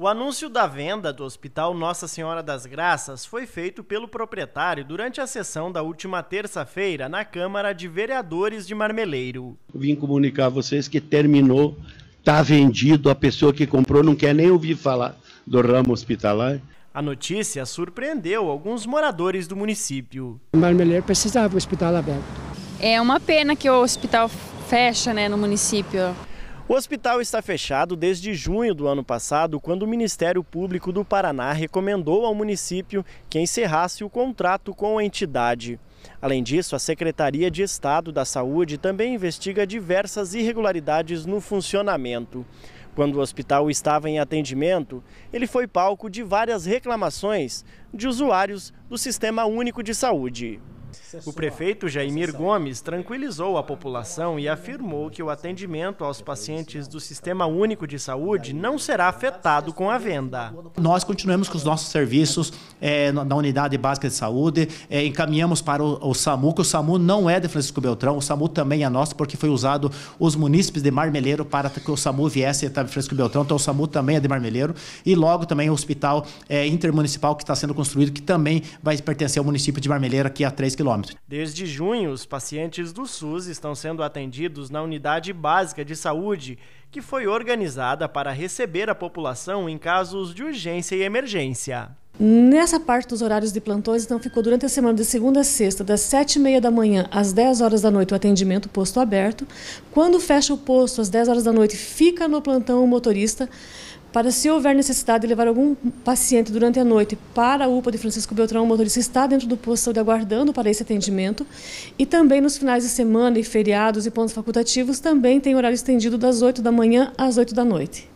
O anúncio da venda do Hospital Nossa Senhora das Graças foi feito pelo proprietário durante a sessão da última terça-feira na Câmara de Vereadores de Marmeleiro. Vim comunicar a vocês que terminou, está vendido, a pessoa que comprou não quer nem ouvir falar do ramo hospitalar. A notícia surpreendeu alguns moradores do município. Marmeleiro precisava do hospital aberto. É uma pena que o hospital fecha né, no município. O hospital está fechado desde junho do ano passado, quando o Ministério Público do Paraná recomendou ao município que encerrasse o contrato com a entidade. Além disso, a Secretaria de Estado da Saúde também investiga diversas irregularidades no funcionamento. Quando o hospital estava em atendimento, ele foi palco de várias reclamações de usuários do Sistema Único de Saúde. O prefeito Jaimir Gomes tranquilizou a população e afirmou que o atendimento aos pacientes do Sistema Único de Saúde não será afetado com a venda. Nós continuamos com os nossos serviços é, na Unidade Básica de Saúde, é, encaminhamos para o, o, SAMU, que o SAMU não é de Francisco Beltrão, o SAMU também é nosso, porque foi usado os munícipes de Marmeleiro para que o SAMU viesse de Francisco Beltrão, então o SAMU também é de Marmeleiro, e logo também o Hospital é, Intermunicipal que está sendo construído, que também vai pertencer ao município de Marmeleiro, aqui a três Desde junho, os pacientes do SUS estão sendo atendidos na Unidade Básica de Saúde, que foi organizada para receber a população em casos de urgência e emergência. Nessa parte dos horários de plantões, então ficou durante a semana de segunda a sexta, das sete e meia da manhã às 10 horas da noite o atendimento posto aberto. Quando fecha o posto às 10 horas da noite, fica no plantão o motorista para, se houver necessidade de levar algum paciente durante a noite para a UPA de Francisco Beltrão, o motorista está dentro do posto de saúde aguardando para esse atendimento. E também nos finais de semana e feriados e pontos facultativos, também tem horário estendido das 8 da manhã às 8 da noite.